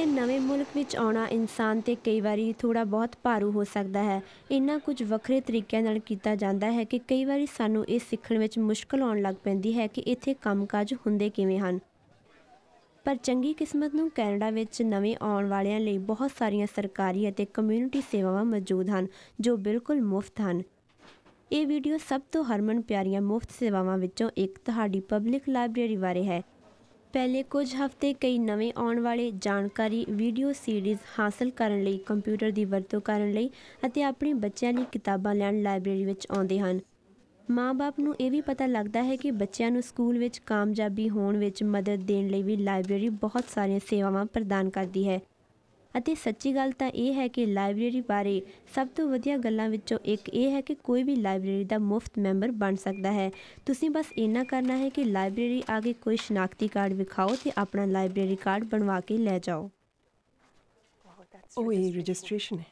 ਕਿਸੇ ਨਵੇਂ ਮੁਲਕ ਵਿੱਚ ਆਉਣਾ ਇਨਸਾਨ ਤੇ ਕਈ ਵਾਰੀ ਥੋੜਾ ਬਹੁਤ ਭਾਰੂ ਹੋ ਸਕਦਾ ਹੈ ਇਹਨਾਂ ਕੁਝ ਵੱਖਰੇ ਤਰੀਕਿਆਂ ਨਾਲ ਕੀਤਾ ਜਾਂਦਾ ਹੈ ਕਿ ਕਈ ਵਾਰੀ ਸਾਨੂੰ ਇਹ ਸਿੱਖਣ ਵਿੱਚ ਮੁਸ਼ਕਲ ਆਉਣ ਲੱਗ ਪੈਂਦੀ ਹੈ ਕਿ ਇੱਥੇ ਕੰਮਕਾਜ ਹੁੰਦੇ ਕਿਵੇਂ ਹਨ ਪਰ ਚੰਗੀ ਕਿਸਮਤ ਨੂੰ ਕੈਨੇਡਾ ਵਿੱਚ ਨਵੇਂ ਆਉਣ ਵਾਲਿਆਂ ਲਈ ਬਹੁਤ ਸਾਰੀਆਂ ਸਰਕਾਰੀ ਅਤੇ ਕਮਿਊਨਿਟੀ ਸੇਵਾਵਾਂ ਮੌਜੂਦ ਹਨ ਜੋ ਬਿਲਕੁਲ ਮੁਫਤ ਹਨ ਇਹ ਵੀਡੀਓ ਸਭ ਤੋਂ ਹਰਮਨ ਪਿਆਰੀਆਂ ਮੁਫਤ ਸੇਵਾਵਾਂ ਵਿੱਚੋਂ ਇੱਕ ਤੁਹਾਡੀ ਪਬਲਿਕ ਲਾਇਬ੍ਰੇਰੀ ਬਾਰੇ ਹੈ ਪਹਿਲੇ ਕੁਝ ਹਫ਼ਤੇ ਕਈ ਨਵੇਂ ਆਉਣ ਵਾਲੇ ਜਾਣਕਾਰੀ ਵੀਡੀਓ ਸੀਰੀਜ਼ ਹਾਸਲ ਕਰਨ ਲਈ ਕੰਪਿਊਟਰ ਦੀ ਵਰਤੋਂ ਕਰਨ ਲਈ ਅਤੇ ਆਪਣੇ ਬੱਚਿਆਂ ਲਈ ਕਿਤਾਬਾਂ ਲੈਣ ਲਾਇਬ੍ਰੇਰੀ ਵਿੱਚ ਆਉਂਦੇ ਹਨ ਮਾਪੇ ਨੂੰ ਇਹ ਵੀ ਪਤਾ ਲੱਗਦਾ ਹੈ ਕਿ ਬੱਚਿਆਂ ਨੂੰ ਸਕੂਲ ਵਿੱਚ ਕਾਮਯਾਬੀ ਹੋਣ ਵਿੱਚ ਮਦਦ ਦੇਣ ਲਈ ਵੀ ਲਾਇਬ੍ਰੇਰੀ ਬਹੁਤ ਸਾਰੀਆਂ ਸੇਵਾਵਾਂ ਪ੍ਰਦਾਨ ਕਰਦੀ ਹੈ ਅਤੇ ਸੱਚੀ ਗੱਲ ਤਾਂ ਇਹ ਹੈ ਕਿ ਲਾਇਬ੍ਰੇਰੀ ਬਾਰੇ ਸਭ ਤੋਂ ਵਧੀਆ ਗੱਲਾਂ ਵਿੱਚੋਂ ਇੱਕ ਇਹ ਹੈ ਕਿ ਕੋਈ ਵੀ ਲਾਇਬ੍ਰੇਰੀ ਦਾ ਮੁਫਤ ਮੈਂਬਰ ਬਣ ਸਕਦਾ ਹੈ ਤੁਸੀਂ ਬਸ ਇੰਨਾ ਕਰਨਾ ਹੈ ਕਿ ਲਾਇਬ੍ਰੇਰੀ ਆਗੇ ਕੋਈ ਸ਼ਨਾਖਤੀ ਕਾਰਡ ਵਿਖਾਓ ਤੇ ਆਪਣਾ ਲਾਇਬ੍ਰੇਰੀ ਕਾਰਡ ਬਣਵਾ ਕੇ ਲੈ ਜਾਓ ਉਹ ਇਹ ਰਜਿਸਟ੍ਰੇਸ਼ਨ ਹੈ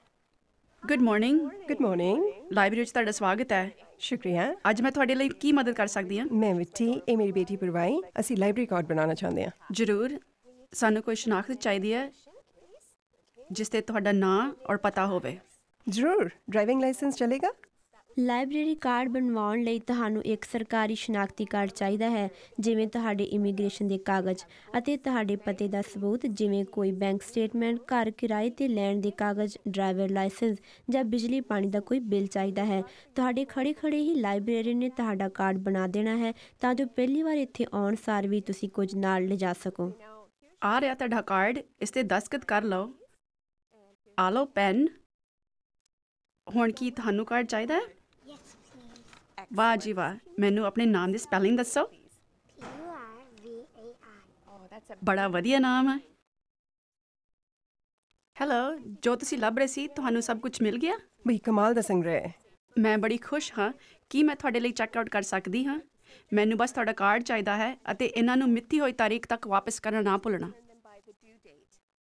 good morning good morning library 'ਚ ਤੁਹਾਡਾ ਸਵਾਗਤ ਹੈ ਸ਼ੁਕਰੀਆ ਅੱਜ ਮੈਂ ਤੁਹਾਡੇ ਲਈ ਕੀ ਮਦਦ ਕਰ ਸਕਦੀ ਹਾਂ ਮੈਂ ਵਿੱਟੀ ਇਹ ਮੇਰੀ ਬੇਟੀ ਪਰਵਾਈ ਅਸੀਂ ਲਾਇਬ੍ਰੇਰੀ ਕਾਰਡ ਬਣਾਉਣਾ ਚਾਹੁੰਦੇ ਹਾਂ ਜ਼ਰੂਰ ਸਾਨੂੰ ਕੋਈ ਸ਼ਨਾਖਤ ਚਾਹੀਦੀ ਹੈ ਜਿਸ ਤੇ ਤੁਹਾਡਾ ਨਾਮ ਔਰ ਪਤਾ ਹੋਵੇ ਜ਼ਰੂਰ ਡਰਾਈਵਿੰਗ ਲਾਇਸੈਂਸ ਚਲੇਗਾ ਲਾਇਬ੍ਰੇਰੀ ਕਾਰਡ ਬਣਵਾਉਣ ਲਈ ਤੁਹਾਨੂੰ ਇੱਕ ਸਰਕਾਰੀ ਸ਼ਨਾਖਤੀ ਕਾਰਡ ਚਾਹੀਦਾ ਹੈ ਜਿਵੇਂ ਤੁਹਾਡੇ ਇਮੀਗ੍ਰੇਸ਼ਨ ਦੇ ਕਾਗਜ਼ ਅਤੇ ਤੁਹਾਡੇ ਪਤੇ ਦਾ ਸਬੂਤ ਜਿਵੇਂ ਕੋਈ ਬੈਂਕ ਸਟੇਟਮੈਂਟ ਘਰ ਕਿਰਾਏ ਤੇ ਲੈਣ ਦੇ ਕਾਗਜ਼ ਡਰਾਈਵਰ ਲਾਇਸੈਂਸ ਜਾਂ ਬਿਜਲੀ ਪਾਣੀ ਦਾ ਕੋਈ ਬਿੱਲ ਚਾਹੀਦਾ ਹੈ ਤੁਹਾਡੇ ਖੜੇ-ਖੜੇ ਹੀ ਲਾਇਬ੍ਰੇਰੀ ਨੇ ਤੁਹਾਡਾ ਕਾਰਡ ਬਣਾ ਦੇਣਾ ਹੈ ਤਾਂ ਜੋ ਪਹਿਲੀ ਵਾਰ ਇੱਥੇ ਆਉਣ ਸਾਰ ਵੀ ਤੁਸੀਂ ਕੁਝ ਨਾਲ ਲਿਜਾ ਸਕੋ ਆ ਰਿਹਾ ਤੁਹਾਡਾ ਕਾਰਡ ਇਸ ਤੇ ਦਸਤਖਤ ਕਰ ਲਓ ਆਲੋ ਪੈਨ ਹੁਣ ਕੀ ਤੁਹਾਨੂੰ ਕਾਰਡ ਚਾਹੀਦਾ ਹੈ ਵਾਹ ਜੀ ਵਾਹ ਮੈਨੂੰ ਆਪਣੇ ਨਾਮ ਦੀ ਸਪੈਲਿੰਗ ਦੱਸੋ ਬੜਾ ਵਧੀਆ ਨਾਮ ਹੈ ਹੈਲੋ ਜੋ ਤੁਸੀਂ ਲੱਭ ਰਹੇ ਸੀ ਤੁਹਾਨੂੰ ਸਭ ਕੁਝ ਮਿਲ ਗਿਆ ਬਈ ਕਮਾਲ ਦਾ ਸੰਗ੍ਰਹਿ ਮੈਂ ਬੜੀ ਖੁਸ਼ ਹਾਂ ਕੀ ਮੈਂ ਤੁਹਾਡੇ ਲਈ ਚੈੱਕ ਆਊਟ ਕਰ ਸਕਦੀ ਹਾਂ ਮੈਨੂੰ ਬਸ ਤੁਹਾਡਾ ਕਾਰਡ ਚਾਹੀਦਾ ਹੈ ਅਤੇ ਇਹਨਾਂ ਨੂੰ ਮਿੱਥੀ ਹੋਈ ਤਾਰੀਖ ਤੱਕ ਵਾਪਸ ਕਰਨਾ ਨਾ ਭੁੱਲਣਾ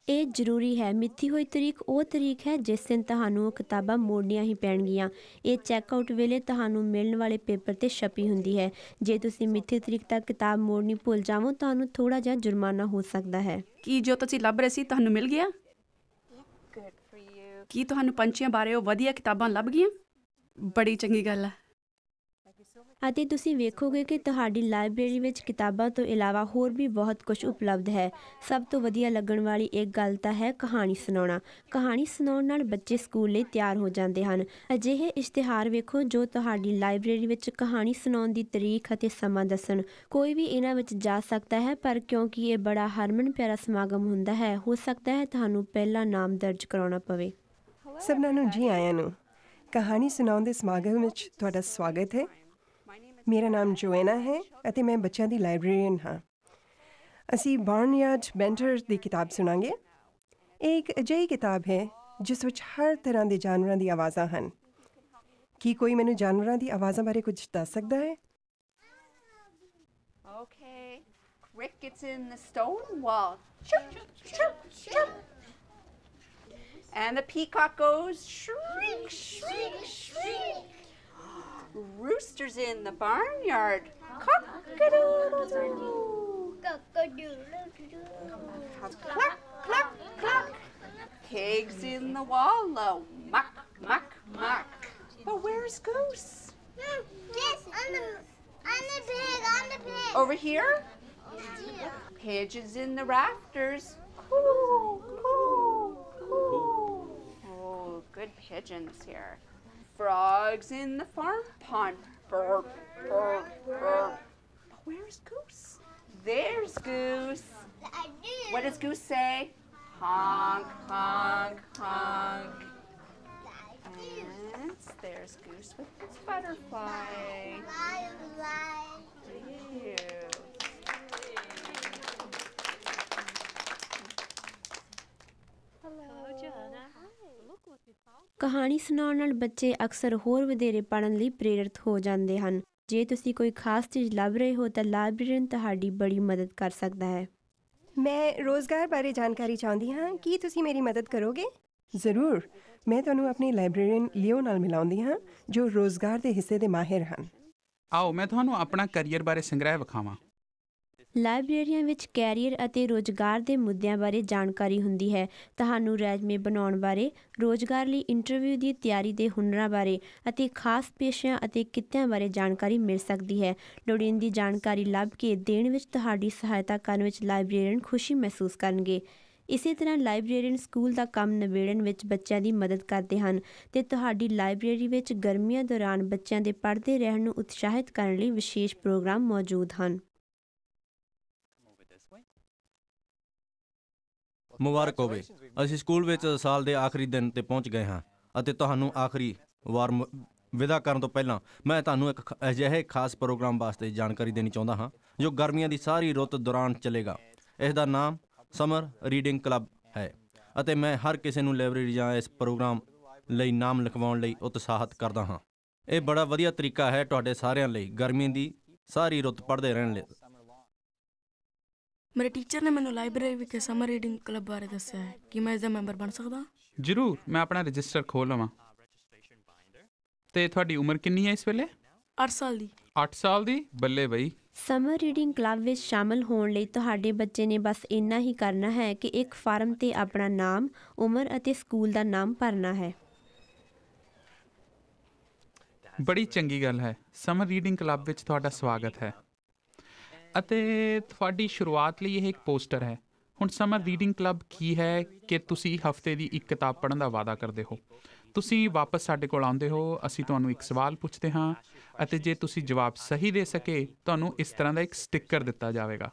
ਇਹ ਜ਼ਰੂਰੀ ਹੈ ਮਿੱਥੀ ਹੋਈ ਤਾਰੀਖ ਉਹ ਤਾਰੀਖ ਹੈ ਜਿਸ ਦਿਨ ਤੁਹਾਨੂੰ ਕਿਤਾਬਾਂ ਮੋੜਨੀਆਂ ਹੀ ਪੈਣਗੀਆਂ ਇਹ ਚੈੱਕਆਊਟ ਵੇਲੇ ਤੁਹਾਨੂੰ ਮਿਲਣ ਵਾਲੇ ਪੇਪਰ ਤੇ ਛਪੀ ਹੁੰਦੀ ਹੈ ਜੇ ਤੁਸੀਂ ਮਿੱਥੀ ਤਾਰੀਖ ਤੱਕ ਕਿਤਾਬ ਮੋੜਨੀ ਭੁੱਲ ਜਾਵੋ ਤੁਹਾਨੂੰ ਥੋੜਾ ਜਿਹਾ ਜੁਰਮਾਨਾ ਹੋ ਸਕਦਾ ਹੈ ਕੀ ਜੋ ਤੁਸੀਂ ਲੱਭ ਰਹੇ ਸੀ ਤੁਹਾਨੂੰ ਮਿਲ ਗਿਆ ਕੀ ਤੁਹਾਨੂੰ ਪੰਛੀਆਂ ਬਾਰੇ ਉਹ ਵਧੀਆ ਕਿਤਾਬਾਂ ਲੱਭ ਗਈਆਂ ਬੜੀ ਚੰਗੀ ਗੱਲ ਹੈ ਅਤੇ ਤੁਸੀਂ ਵੇਖੋਗੇ ਕਿ ਤੁਹਾਡੀ ਲਾਇਬ੍ਰੇਰੀ ਵਿੱਚ ਕਿਤਾਬਾਂ ਤੋਂ ਇਲਾਵਾ ਹੋਰ ਵੀ ਬਹੁਤ ਕੁਝ ਉਪਲਬਧ ਹੈ ਸਭ ਤੋਂ ਵਧੀਆ ਲੱਗਣ ਵਾਲੀ ਇੱਕ ਗੱਲ ਤਾਂ ਹੈ ਕਹਾਣੀ ਸੁਣਾਉਣਾ ਕਹਾਣੀ ਸੁਣਾਉਣ ਨਾਲ ਬੱਚੇ ਸਕੂਲ ਲਈ ਤਿਆਰ ਹੋ ਜਾਂਦੇ ਹਨ ਅਜਿਹੇ ਇਸ਼ਤਿਹਾਰ ਵੇਖੋ ਜੋ ਤੁਹਾਡੀ ਲਾਇਬ੍ਰੇਰੀ ਵਿੱਚ ਕਹਾਣੀ ਸੁਣਾਉਣ ਦੀ ਤਾਰੀਖ ਅਤੇ ਸਮਾਂ ਦੱਸਣ ਕੋਈ ਵੀ ਇਹਨਾਂ ਵਿੱਚ ਜਾ ਸਕਦਾ ਹੈ ਪਰ ਕਿਉਂਕਿ ਇਹ ਬੜਾ ਹਰਮਨ ਪਿਆਰਾ ਸਮਾਗਮ ਹੁੰਦਾ ਹੈ ਹੋ ਸਕਦਾ ਹੈ ਤੁਹਾਨੂੰ ਪਹਿਲਾ ਨਾਮ ਦਰਜ ਕਰਾਉਣਾ ਪਵੇ ਸਭਨਾਂ ਨੂੰ ਜੀ ਆਇਆਂ ਨੂੰ ਕਹਾਣੀ ਸੁਣਾਉਣ ਦੇ ਸਮਾਗਮ ਵਿੱਚ ਤੁਹਾਡਾ ਸਵਾਗਤ ਹੈ ਮੇਰਾ ਨਾਮ ਜੋਇਨਾ ਹੈ ਅਤੇ ਮੈਂ ਬੱਚਿਆਂ ਦੀ ਲਾਇਬ੍ਰੇਰੀਅਨ ਹਾਂ ਅਸੀਂ ਬਾਰਨਯਾਰਡ ਬੈਂਟਰ ਦੀ ਕਿਤਾਬ ਸੁਣਾਂਗੇ ਇਹ ਇੱਕ ਅਜਿਹੀ ਕਿਤਾਬ ਹੈ ਜਿਸ ਵਿੱਚ ਹਰ ਤਰ੍ਹਾਂ ਦੇ ਜਾਨਵਰਾਂ ਦੀ ਆਵਾਜ਼ਾਂ ਹਨ ਕੀ ਕੋਈ ਮੈਨੂੰ ਜਾਨਵਰਾਂ ਦੀ ਆਵਾਜ਼ਾਂ ਬਾਰੇ ਕੁਝ ਦੱਸ ਸਕਦਾ ਹੈ okay crickets in the stone wall Chirp, chirp, chirp, and the peacock goes shriek, shriek, shriek. Roosters in the barnyard. Cock-a-doodle-doo. Cluck, cluck, cluck. Pigs in the wallow. Muck, muck, muck. But where's Goose? Yes, I'm the, I'm the pig, I'm the pig. Over here? Pigeons in the rafters. Coo, coo, coo. Oh, good pigeons here. Frogs in the farm pond. Burp, burp, burp. But where's Goose? There's Goose. What does Goose say? Honk, honk, honk. And there's Goose with his butterfly. Here. ਕਹਾਣੀ ਸੁਣਾਉਣ ਨਾਲ ਬੱਚੇ ਅਕਸਰ ਹੋਰ ਵਧੇਰੇ ਪੜਨ ਲਈ ਪ੍ਰੇਰਿਤ ਹੋ ਜਾਂਦੇ ਹਨ ਜੇ ਤੁਸੀਂ ਕੋਈ ਖਾਸ ਚੀਜ਼ ਲੱਭ ਰਹੇ ਹੋ ਤਾਂ ਲਾਇਬ੍ਰੇਰੀਅਨ ਤੁਹਾਡੀ ਬੜੀ ਮਦਦ ਕਰ ਸਕਦਾ ਹੈ ਮੈਂ ਰੋਜ਼ਗਾਰ ਬਾਰੇ ਜਾਣਕਾਰੀ ਚਾਹੁੰਦੀ ਹਾਂ ਕੀ ਤੁਸੀਂ ਮੇਰੀ ਮਦਦ ਕਰੋਗੇ ਜ਼ਰੂਰ ਮੈਂ ਤੁਹਾਨੂੰ ਆਪਣੀ ਲਾਇਬ੍ਰੇਰੀਅਨ ਲਿਓ ਨਾਲ ਮਿਲਾਉਂਦੀ ਹਾਂ ਜੋ ਰੋਜ਼ਗਾਰ ਦੇ ਹਿੱਸੇ ਦੇ ਮਾਹਿਰ ਹਨ ਆਓ ਮੈਂ ਤੁਹਾਨੂੰ ਆਪਣਾ ਕੈਰੀਅਰ ਬਾਰੇ ਸੰਗ੍ਰਹਿ ਵਿਖਾਵਾਂ ਲਾਇਬ੍ਰੇਰੀਆਂ ਵਿੱਚ ਕੈਰੀਅਰ ਅਤੇ ਰੋਜ਼ਗਾਰ ਦੇ ਮੁੱਦਿਆਂ ਬਾਰੇ ਜਾਣਕਾਰੀ ਹੁੰਦੀ ਹੈ ਤੁਹਾਨੂੰ ਰੈਜ਼ਮੇ ਬਣਾਉਣ ਬਾਰੇ ਰੋਜ਼ਗਾਰ ਲਈ ਇੰਟਰਵਿਊ ਦੀ ਤਿਆਰੀ ਦੇ ਹੁਨਰਾਂ ਬਾਰੇ ਅਤੇ ਖਾਸ ਪੇਸ਼ਿਆਂ ਅਤੇ ਕਿੱਤਿਆਂ ਬਾਰੇ ਜਾਣਕਾਰੀ ਮਿਲ ਸਕਦੀ ਹੈ ਲੋੜੀਂਦੀ ਜਾਣਕਾਰੀ ਲੱਭ ਕੇ ਦੇਣ ਵਿੱਚ ਤੁਹਾਡੀ ਸਹਾਇਤਾ ਕਰਨ ਵਿੱਚ ਲਾਇਬ੍ਰੇਰੀਅਨ ਖੁਸ਼ੀ ਮਹਿਸੂਸ ਕਰਨਗੇ ਇਸੇ ਤਰ੍ਹਾਂ ਲਾਇਬ੍ਰੇਰੀਅਨ ਸਕੂਲ ਦਾ ਕੰਮ ਨਵੇੜਨ ਵਿੱਚ ਬੱਚਿਆਂ ਦੀ ਮਦਦ ਕਰਦੇ ਹਨ ਤੇ ਤੁਹਾਡੀ ਲਾਇਬ੍ਰੇਰੀ ਵਿੱਚ ਗਰਮੀਆਂ ਦੌਰਾਨ ਬੱਚਿਆਂ ਦੇ ਪੜ੍ਹਦੇ ਰਹਿਣ ਨੂੰ ਉਤਸ਼ਾਹਿਤ ਕਰਨ ਲਈ ਵਿਸ਼ੇਸ਼ ਪ੍ਰੋਗਰਾਮ ਮੌਜੂਦ ਹਨ ਮੁਬਾਰਕ ਹੋਵੇ ਅਸੀਂ ਸਕੂਲ ਵਿੱਚ ਸਾਲ ਦੇ ਆਖਰੀ ਦਿਨ ਤੇ ਪਹੁੰਚ ਗਏ ਹਾਂ ਅਤੇ ਤੁਹਾਨੂੰ ਆਖਰੀ ਵਾਰ ਵਿਦਾ ਕਰਨ ਤੋਂ ਪਹਿਲਾਂ ਮੈਂ ਤੁਹਾਨੂੰ ਇੱਕ ਅਜਿਹੇ ਖਾਸ ਪ੍ਰੋਗਰਾਮ ਵਾਸਤੇ ਜਾਣਕਾਰੀ ਦੇਣੀ ਚਾਹੁੰਦਾ ਹਾਂ ਜੋ ਗਰਮੀਆਂ ਦੀ ਸਾਰੀ ਰੁੱਤ ਦੌਰਾਨ ਚੱਲੇਗਾ ਇਸ ਦਾ ਨਾਮ ਸਮਰ ਰੀਡਿੰਗ ਕਲੱਬ ਹੈ ਅਤੇ ਮੈਂ ਹਰ ਕਿਸੇ ਨੂੰ ਲਾਇਬ੍ਰੇਰੀ ਜਾਂ ਇਸ ਪ੍ਰੋਗਰਾਮ ਲਈ ਨਾਮ ਲਿਖਵਾਉਣ ਲਈ ਉਤਸ਼ਾਹਿਤ ਕਰਦਾ ਹਾਂ ਇਹ ਬੜਾ ਵਧੀਆ ਤਰੀਕਾ ਹੈ ਤੁਹਾਡੇ ਸਾਰਿਆਂ ਲਈ ਗਰਮੀ ਦੀ ਸਾਰੀ ਰੁੱਤ ਪੜ੍ਹਦੇ ਰਹਿਣ ਲਈ ਮੇਰੇ ਟੀਚਰ ਨੇ ਮੈਨੂੰ ਲਾਇਬ੍ਰੇਰੀ ਵਿਖੇ ਸਮਰ ਰੀਡਿੰਗ ਕਲੱਬ ਬਾਰੇ ਦੱਸਿਆ ਹੈ ਕਿ ਮੈਂ ਇਸ ਦਾ ਮੈਂਬਰ ਬਣ ਸਕਦਾ ਜ਼ਰੂਰ ਮੈਂ ਆਪਣਾ ਰਜਿਸਟਰ ਖੋਲ ਲਵਾਂ ਤੇ ਤੁਹਾਡੀ ਉਮਰ ਕਿੰਨੀ ਹੈ ਇਸ ਵੇਲੇ 8 ਸਾਲ ਦੀ 8 ਸਾਲ ਦੀ ਬੱਲੇ ਬਈ ਸਮਰ ਰੀਡਿੰਗ ਕਲੱਬ ਵਿੱਚ ਸ਼ਾਮਲ ਹੋਣ ਲਈ ਤੁਹਾਡੇ ਬੱਚੇ ਨੇ ਬਸ ਇੰਨਾ ਹੀ ਕਰਨਾ ਹੈ ਕਿ ਇੱਕ ਫਾਰਮ ਤੇ ਆਪਣਾ ਨਾਮ, ਉਮਰ ਅਤੇ ਸਕੂਲ ਦਾ ਨਾਮ ਭਰਨਾ ਹੈ। ਬੜੀ ਚੰਗੀ ਗੱਲ ਹੈ ਸਮਰ ਰੀਡਿੰਗ ਕਲੱਬ ਵਿੱਚ ਤੁਹਾਡਾ ਸਵਾਗਤ ਹੈ ਅਤੇ ਤੁਹਾਡੀ ਸ਼ੁਰੂਆਤ ਲਈ ਇਹ ਇੱਕ ਪੋਸਟਰ ਹੈ ਹੁਣ ਸਮਰ ਰੀਡਿੰਗ ਕਲੱਬ ਕੀ ਹੈ ਕਿ ਤੁਸੀਂ ਹਫਤੇ ਦੀ ਇੱਕ ਕਿਤਾਬ ਪੜ੍ਹਨ ਦਾ ਵਾਅਦਾ ਕਰਦੇ ਹੋ ਤੁਸੀਂ ਵਾਪਸ ਸਾਡੇ ਕੋਲ ਆਉਂਦੇ ਹੋ ਅਸੀਂ ਤੁਹਾਨੂੰ ਇੱਕ ਸਵਾਲ ਪੁੱਛਦੇ ਹਾਂ ਅਤੇ ਜੇ ਤੁਸੀਂ ਜਵਾਬ ਸਹੀ ਦੇ ਸਕੇ ਤੁਹਾਨੂੰ ਇਸ ਤਰ੍ਹਾਂ ਦਾ ਇੱਕ ਸਟicker ਦਿੱਤਾ ਜਾਵੇਗਾ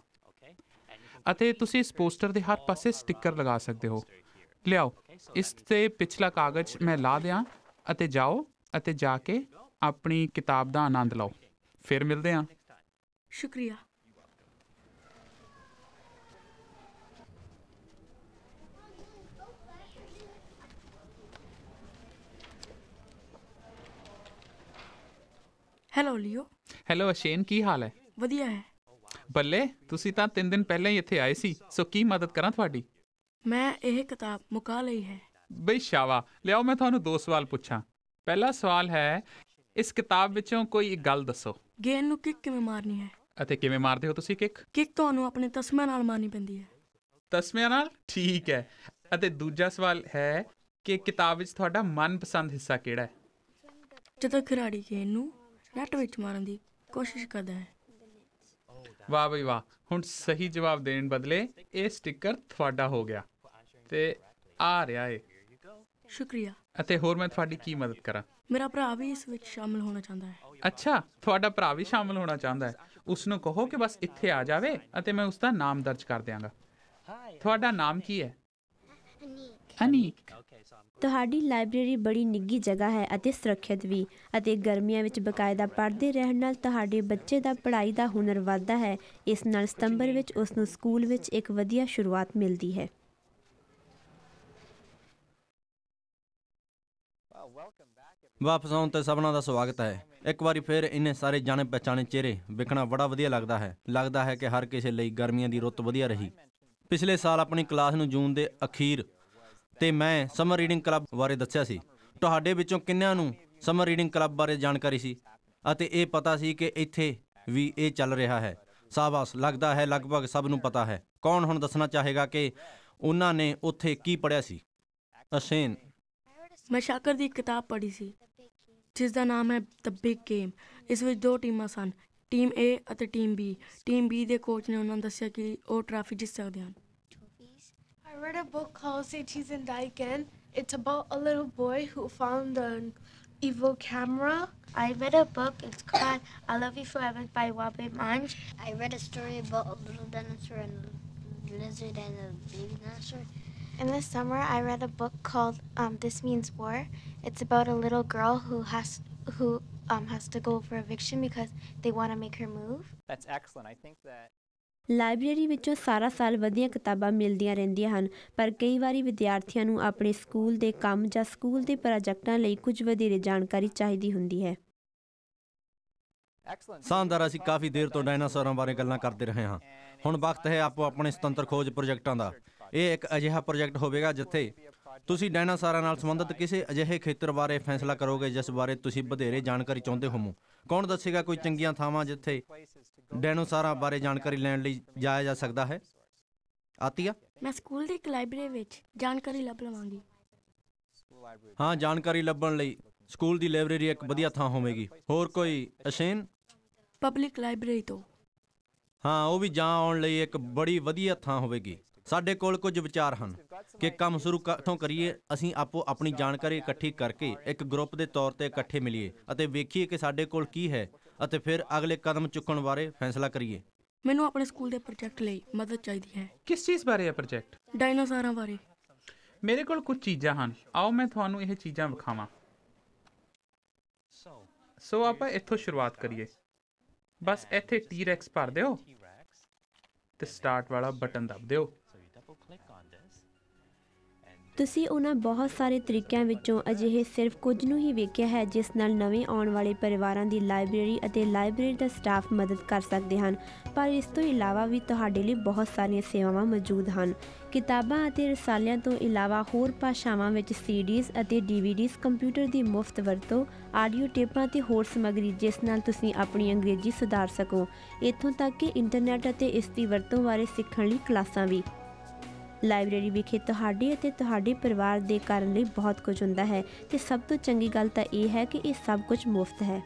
ਅਤੇ ਤੁਸੀਂ ਇਸ ਪੋਸਟਰ ਦੇ ਹਰ ਪਾਸੇ ਸਟicker ਲਗਾ ਸਕਦੇ ਹੋ ਲਿਆਓ ਇਸ ਤੇ ਪਿਛਲਾ ਕਾਗਜ਼ ਮੈਂ ਲਾ ਦਿਆਂ ਅਤੇ ਜਾਓ ਅਤੇ ਜਾ ਕੇ ਆਪਣੀ ਕਿਤਾਬ ਦਾ ਆਨੰਦ ਲਓ ਫਿਰ ਮਿਲਦੇ ਹਾਂ ਸ਼ੁਕਰੀਆ ਹੈਲੋ ਲਿਓ ਹੈਲੋ ਅਸ਼ੇਨ ਕੀ ਹਾਲ ਹੈ ਵਧੀਆ ਹੈ ਬੱਲੇ ਤੁਸੀਂ ਤਾਂ 3 ਦਿਨ ਪਹਿਲਾਂ ਹੀ ਇੱਥੇ ਆਏ ਸੀ ਸੋ ਕੀ ਮਦਦ ਕਰਾਂ ਤੁਹਾਡੀ ਮੈਂ ਇਹ ਕਿਤਾਬ ਮੁਕਾ ਲਈ ਹੈ ਬਈ ਸ਼ਾਵਾ ਲਿਆਓ ਮੈਂ ਤੁਹਾਨੂੰ ਦੋ ਸਵਾਲ ਪੁੱਛਾਂ ਪਹਿਲਾ ਸਵਾਲ ਹੈ ਇਸ ਕਿਤਾਬ ਵਿੱਚੋਂ ਕੋਈ ਇੱਕ ਗੱਲ ਦੱਸੋ ਗੇਂਦ ਨੂੰ ਕਿੱਕ ਕਿਵੇਂ ਮਾਰਨੀ ਹੈ ਅਤੇ ਕਿਵੇਂ ਮਾਰਦੇ ਹੋ ਤੁਸੀਂ ਕਿੱਕ ਕਿੱਕ ਤੁਹਾਨੂੰ ਆਪਣੇ ਤਸਮੇ ਨਾਲ ਮਾਰਨੀ ਪੈਂਦੀ ਹੈ ਤਸਮਿਆਂ ਨਾਲ ਠੀਕ ਹੈ ਅਤੇ ਦੂਜਾ ਸਵਾਲ ਹੈ ਕਿ ਕਿਤਾਬ ਵਿੱਚ ਤੁਹਾਡਾ ਮਨਪਸੰਦ ਹਿੱਸਾ ਕਿਹੜਾ ਹੈ ਜਦੋਂ ਖਿਡਾਰੀ ਗੇਂਦ ਨੂੰ ਨੈਟ ਵਿੱਚ ਮਾਰਨ ਦੀ ਕੋਸ਼ਿਸ਼ ਕਰਦਾ ਹੈ ਵਾਹ ਬਈ ਵਾਹ ਹੁਣ ਸਹੀ ਜਵਾਬ ਦੇਣ ਬਦਲੇ ਇਹ ਸਟicker ਤੁਹਾਡਾ ਹੋ ਗਿਆ ਤੇ ਆ ਰਿਹਾ ਏ ਸ਼ੁਕਰੀਆ ਅਤੇ ਹੋਰ ਮੈਂ ਤੁਹਾਡੀ ਕੀ ਮਦਦ ਕਰਾਂ ਮੇਰਾ ਭਰਾ ਵੀ ਇਸ ਵਿੱਚ ਸ਼ਾਮਲ ਹੋਣਾ ਚਾਹੁੰਦਾ ਹੈ ਅੱਛਾ ਤੁਹਾਡਾ ਭਰਾ ਵੀ ਸ਼ਾਮਲ ਹੋਣਾ ਚਾਹੁੰਦਾ ਹੈ ਉਸ ਨੂੰ ਕਹੋ ਕਿ ਬਸ ਇੱਥੇ ਆ ਜਾਵੇ ਅਤੇ ਮੈਂ ਉਸ ਦਾ ਨਾਮ ਦਰਜ ਕਰ ਦਿਆਂਗਾ ਤੁਹਾਡਾ ਨਾਮ ਕੀ ਹੈ ਅਨੀਕ ਤੁਹਾਡੀ ਲਾਇਬ੍ਰੇਰੀ ਬੜੀ ਨਿੱਗੀ ਜਗ੍ਹਾ ਹੈ ਅਤੇ ਸੁਰੱਖਿਅਤ ਵੀ ਅਤੇ ਗਰਮੀਆਂ ਵਿੱਚ ਬਕਾਇਦਾ ਪੜ੍ਹਦੇ ਰਹਿਣ ਨਾਲ ਤੁਹਾਡੇ ਬੱਚੇ ਦਾ ਪੜ੍ਹਾਈ ਦਾ ਹੁਨਰ ਵਧਦਾ ਹੈ ਇਸ ਨਾਲ ਸਤੰਬਰ ਵਿੱਚ ਉਸ ਨੂੰ ਸਕੂਲ ਵਿੱਚ ਇੱਕ ਵਧੀਆ ਸ਼ੁਰੂਆਤ ਮਿਲਦੀ ਹੈ ਵਾਪਸ ਆਉਣ ਤੇ ਸਭਨਾਂ ਦਾ ਸਵਾਗਤ ਹੈ ਇੱਕ ਵਾਰੀ ਫਿਰ ਇਹਨੇ ਸਾਰੇ ਜਾਣੇ ਪਛਾਣੇ ਚਿਹਰੇ ਵਿਖਣਾ ਬੜਾ ਵਧੀਆ ਲੱਗਦਾ ਹੈ ਲੱਗਦਾ ਹੈ ਕਿ ਹਰ ਕਿਸੇ ਲਈ ਗਰਮੀਆਂ ਦੀ ਰੁੱਤ ਵਧੀਆ ਰਹੀ ਪਿਛਲੇ ਸਾਲ ਆਪਣੀ ਕਲਾਸ ਨੂੰ ਜੂਨ ਦੇ ਅਖੀਰ ਤੇ ਮੈਂ ਸਮਰ ਰੀਡਿੰਗ ਕਲੱਬ ਬਾਰੇ ਦੱਸਿਆ ਸੀ ਤੁਹਾਡੇ ਵਿੱਚੋਂ ਕਿੰਨਿਆਂ ਨੂੰ ਸਮਰ ਰੀਡਿੰਗ ਕਲੱਬ ਬਾਰੇ ਜਾਣਕਾਰੀ ਸੀ ਅਤੇ ਇਹ ਪਤਾ ਸੀ ਕਿ ਇੱਥੇ ਵੀ ਇਹ ਚੱਲ ਰਿਹਾ ਹੈ ਸਾਬਾਸ ਲੱਗਦਾ ਹੈ ਲਗਭਗ ਸਭ ਨੂੰ ਪਤਾ ਹੈ ਕੌਣ ਹੁਣ ਦੱਸਣਾ ਚਾਹੇਗਾ ਕਿ ਉਹਨਾਂ ਨੇ ਉੱਥੇ ਕੀ ਪੜਿਆ ਸੀ ਅਸ਼ੇਨ ਮੈਂ ਸ਼ਾਕਰ ਦੀ ਕਿਤਾਬ ਪੜ੍ਹੀ ਸੀ ਜਿਸ ਦਾ ਨਾਮ ਹੈ ਦ ਬਿਗ ਗੇਮ ਇਸ ਵਿੱਚ ਦੋ ਟੀਮਾਂ ਸਨ ਟੀਮ A ਅਤੇ ਟੀਮ B ਟੀਮ B ਦੇ ਕੋਚ ਨੇ ਉਹਨਾਂ ਨੂੰ ਦੱਸਿਆ ਕਿ ਉਹ ਟਰਾਫੀ ਜਿੱਤ ਸਕਦੇ ਹਨ I read a book called Seiichi's and It's about a little boy who found an evil camera. I read a book. It's called I Love You Forever by Wabi Mange. I read a story about a little dinosaur and a lizard and a baby dinosaur. In the summer, I read a book called um, This Means War. It's about a little girl who has who um, has to go for eviction because they want to make her move. That's excellent. I think that library ਵਿੱਚੋਂ ਸਾਰਾ ਸਾਲ ਵਧੀਆ ਕਿਤਾਬਾਂ ਮਿਲਦੀਆਂ ਰਹਿੰਦੀਆਂ ਹਨ ਪਰ ਕਈ ਵਾਰੀ ਵਿਦਿਆਰਥੀਆਂ ਨੂੰ ਆਪਣੇ ਸਕੂਲ ਦੇ ਕੰਮ ਜਾਂ ਸਕੂਲ ਦੇ ਪ੍ਰੋਜੈਕਟਾਂ ਲਈ ਕੁਝ ਵਧੇਰੇ ਜਾਣਕਾਰੀ ਚਾਹੀਦੀ ਹੁੰਦੀ ਹੈ ਸਾਂਦਾਰਾ ਸੀ ਕਾਫੀ ਦੇਰ ਤੋਂ ਡਾਇਨਾਸੌਰਾਂ ਬਾਰੇ ਗੱਲਾਂ ਕਰਦੇ ਰਹੇ ਹਾਂ ਹੁਣ ਵਕਤ ਹੈ ਆਪੋ ਆਪਣੇ ਸੁਤੰਤਰ ਖੋਜ ਪ੍ਰੋਜੈਕਟਾਂ ਦਾ ਇਹ ਇੱਕ ਅਜਿਹਾ ਪ੍ਰੋਜੈਕਟ ਹੋਵੇਗਾ ਜਿੱਥੇ ਤੁਸੀਂ ਡਾਇਨਾਸੌਰਾਂ ਨਾਲ ਸੰਬੰਧਿਤ ਕਿਸੇ ਅਜਿਹੇ ਖੇਤਰ ਬਾਰੇ ਫੈਸਲਾ ਕਰੋਗੇ ਜਿਸ ਬਾਰੇ ਤੁਸੀਂ ਵਧੇਰੇ ਜਾਣਕਾਰੀ ਚਾਹੁੰਦੇ ਹੋ ਕੌਣ ਦੱਸੇਗਾ ਕੋਈ ਚੰਗੀਆਂ ਥਾਵਾਂ ਜਿੱਥੇ ਡਾਇਨੋਸਾਰਾਂ ਬਾਰੇ ਜਾਣਕਾਰੀ ਲੈਣ ਲਈ ਜਾਇਆ ਜਾ ਸਕਦਾ ਹੈ ਆਤੀਆ ਮੈਂ ਸਕੂਲ ਦੀ ਇੱਕ ਲਾਇਬ੍ਰੇਰੀ ਵਿੱਚ ਜਾਣਕਾਰੀ ਲੱਭ ਲਵਾਂਗੀ ਹਾਂ ਜਾਣਕਾਰੀ ਲੱਭਣ ਲਈ ਸਕੂਲ ਦੀ ਲਾਇਬ੍ਰੇਰੀ ਇੱਕ ਵਧੀਆ ਥਾਂ ਹੋਵੇਗੀ ਹੋਰ ਕੋਈ ਅਸ਼ੇਨ ਪਬਲਿਕ ਲਾਇਬ੍ਰੇਰੀ ਤੋਂ ਹਾਂ ਉਹ ਵੀ ਜਾਂ ਆਉਣ ਲਈ ਇੱਕ ਬੜੀ ਵਧੀਆ ਥਾਂ ਹੋਵੇਗੀ ਸਾਡੇ ਕੋਲ ਕੁਝ ਵਿਚਾਰ ਹਨ ਕਿ ਕੰਮ ਸ਼ੁਰੂ ਕਿੱਥੋਂ ਕਰੀਏ ਅਸੀਂ ਆਪੋ ਆਪਣੀ ਜਾਣਕਾਰੀ ਇਕੱਠੀ ਕਰਕੇ ਇੱਕ ਗਰੁੱਪ ਦੇ ਤੌਰ ਤੇ ਇਕੱਠੇ ਮਿਲੀਏ ਅਤੇ ਵੇਖੀਏ ਕਿ ਸਾਡੇ ਕੋਲ ਕੀ ਹੈ ਅਤੇ ਫਿਰ ਅਗਲੇ ਕਦਮ ਚੁੱਕਣ ਬਾਰੇ ਫੈਸਲਾ ਕਰੀਏ ਮੈਨੂੰ ਆਪਣੇ ਸਕੂਲ ਦੇ ਪ੍ਰੋਜੈਕਟ ਲਈ ਮਦਦ ਚਾਹੀਦੀ ਹੈ ਕਿਸ ਚੀਜ਼ ਬਾਰੇ ਹੈ ਪ੍ਰੋਜੈਕਟ ਡਾਇਨਾਸੌਰਾਂ ਬਾਰੇ ਮੇਰੇ ਕੋਲ ਕੁਝ ਚੀਜ਼ਾਂ ਹਨ ਆਓ ਮੈਂ ਤੁਹਾਨੂੰ ਇਹ ਚੀਜ਼ਾਂ ਵਿਖਾਵਾਂ ਸੋ ਆਪਾਂ ਇੱਥੋਂ ਸ਼ੁਰੂਆਤ ਕਰੀਏ ਬਸ ਇੱਥੇ ਟੀ-ਰੈਕਸ ਭਰ ਦਿਓ ਤੇ ਸਟਾਰਟ ਵਾਲਾ ਬਟਨ ਦਬ ਦਿਓ ਤੁਸੀਂ ਉਹਨਾਂ ਬਹੁਤ ਸਾਰੇ ਤਰੀਕਿਆਂ ਵਿੱਚੋਂ ਅਜਿਹੇ ਸਿਰਫ ਕੁਝ ਨੂੰ ਹੀ ਵੇਖਿਆ ਹੈ ਜਿਸ ਨਾਲ ਨਵੇਂ ਆਉਣ ਵਾਲੇ ਪਰਿਵਾਰਾਂ ਦੀ ਲਾਇਬ੍ਰੇਰੀ ਅਤੇ ਲਾਇਬ੍ਰੇਰੀ ਦਾ ਸਟਾਫ ਮਦਦ ਕਰ ਸਕਦੇ ਹਨ ਪਰ ਇਸ ਤੋਂ ਇਲਾਵਾ ਵੀ ਤੁਹਾਡੇ ਲਈ ਬਹੁਤ ਸਾਰੀਆਂ ਸੇਵਾਵਾਂ ਮੌਜੂਦ ਹਨ ਕਿਤਾਬਾਂ ਅਤੇ ਰਸਾਲਿਆਂ ਤੋਂ ਇਲਾਵਾ ਹੋਰ ਭਾਸ਼ਾਵਾਂ ਵਿੱਚ ਸੀਡੀਜ਼ ਅਤੇ ਡੀਵੀਡੀਜ਼ ਕੰਪਿਊਟਰ ਦੀ ਮੁਫਤ ਵਰਤੋਂ ਆਡੀਓ ਟੇਪਾਂ ਤੇ ਹੋਰ ਸਮੱਗਰੀ ਜਿਸ ਨਾਲ ਤੁਸੀਂ ਆਪਣੀ ਅੰਗਰੇਜ਼ੀ ਸੁਧਾਰ ਸਕੋ ਇੱਥੋਂ ਤੱਕ ਕਿ ਇੰਟਰਨੈਟ ਅਤੇ ਇਸ ਦੀ ਵਰਤੋਂ ਬਾਰੇ ਸਿੱਖਣ ਲਈ ਕਲਾਸਾਂ ਵੀ ਲਾਇਬ੍ਰੇਰੀ ਵਿਖੇ ਤੁਹਾਡੇ ਅਤੇ ਤੁਹਾਡੇ ਪਰਿਵਾਰ ਦੇ ਕਰਨ ਲਈ ਬਹੁਤ ਕੁਝ ਹੁੰਦਾ ਹੈ ਤੇ ਸਭ ਤੋਂ ਚੰਗੀ ਗੱਲ ਤਾਂ ਇਹ ਹੈ ਕਿ ਇਹ ਸਭ ਕੁਝ ਮੁਫਤ ਹੈ